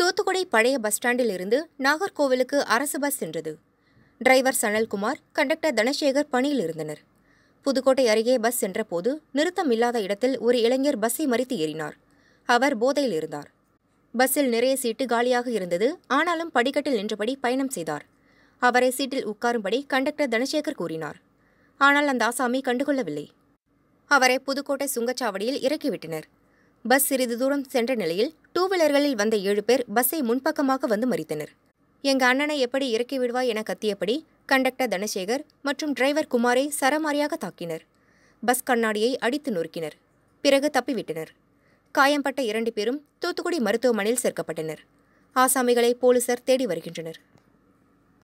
தூத்துக்குடி பழைய பஸ் ஸ்டாண்டில் இருந்து நாகர்கோவிலுக்கு அரசு பஸ் சென்றது டிரைவர் சனல்குமார் கண்டக்டர் தனசேகர் பணியில் இருந்தனர் புதுக்கோட்டை அருகே பஸ் சென்றபோது நிறுத்தம் இல்லாத இடத்தில் ஒரு இளைஞர் பஸ்ஸை மறித்து ஏறினார் அவர் போதையில் இருந்தார் பஸ்ஸில் நிறைய சீட்டு காலியாக இருந்தது ஆனாலும் படிக்கட்டில் நின்றபடி பயணம் செய்தார் அவரை சீட்டில் உட்காரும்படி கண்டக்டர் தனசேகர் கூறினார் ஆனால் அந்த ஆசாமி கண்டுகொள்ளவில்லை அவரை புதுக்கோட்டை சுங்கச்சாவடியில் இறக்கிவிட்டனர் பஸ் சிறிது தூரம் சென்ற நிலையில் டூ வீலர்களில் வந்த ஏழு பேர் பஸ்ஸை முன்பக்கமாக வந்து மறித்தனர் எங்க அண்ணனை எப்படி இறக்கி விடுவாய் என கத்தியபடி கண்டக்டர் தனசேகர் மற்றும் டிரைவர் குமாரை சரமாரியாக தாக்கினர் பஸ் கண்ணாடியை அடித்து நொறுக்கினர் பிறகு தப்பிவிட்டனர் காயம்பட்ட இரண்டு பேரும் தூத்துக்குடி மருத்துவமனையில் சேர்க்கப்பட்டனர் ஆசாமிகளை போலீசார் தேடி வருகின்றனர்